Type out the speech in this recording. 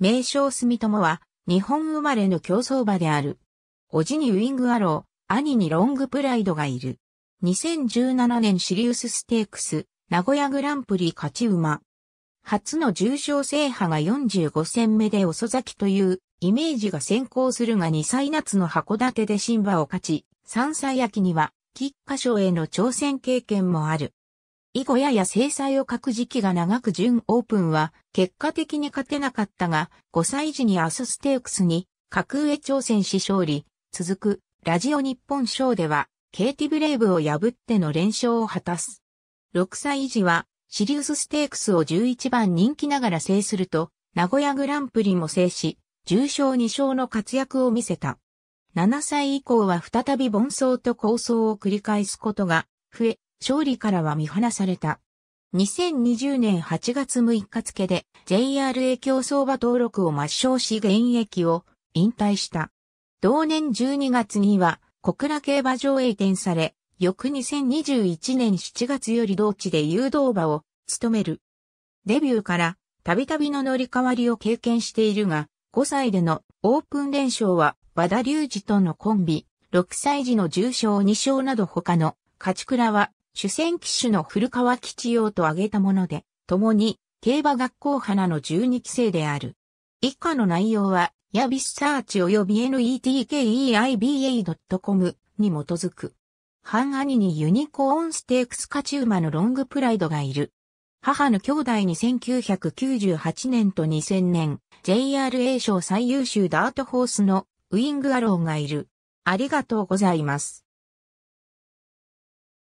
名称住友は、日本生まれの競争馬である。おじにウィングアロー、兄にロングプライドがいる。2017年シリウスステークス、名古屋グランプリ勝ち馬。初の重賞制覇が45戦目で遅咲きというイメージが先行するが2歳夏の函館で新馬を勝ち、3歳秋には、菊花賞への挑戦経験もある。以後やや制裁を書く時期が長く準オープンは結果的に勝てなかったが、5歳時にアスステークスに格上挑戦し勝利、続くラジオ日本賞ではケイティブレイブを破っての連勝を果たす。6歳時はシリウスステークスを11番人気ながら制すると、名古屋グランプリも制し、重賞2勝の活躍を見せた。7歳以降は再び凡走と構想を繰り返すことが増え、勝利からは見放された。2020年8月6日付で JRA 競争場登録を抹消し現役を引退した。同年12月には小倉競馬場へ移転され、翌2021年7月より同地で誘導馬を務める。デビューからたびたびの乗り換わりを経験しているが、5歳でのオープン連勝は和田隆二とのコンビ、6歳児の重賞2勝など他の勝倉は主戦騎手の古川吉洋と挙げたもので、共に競馬学校花の12期生である。以下の内容は、ヤビスサーチ及び netkeiba.com に基づく。半兄にユニコーンステークス勝ち馬のロングプライドがいる。母の兄弟に1998年と2000年、JRA 賞最優秀ダートホースのウィングアローがいる。ありがとうございます。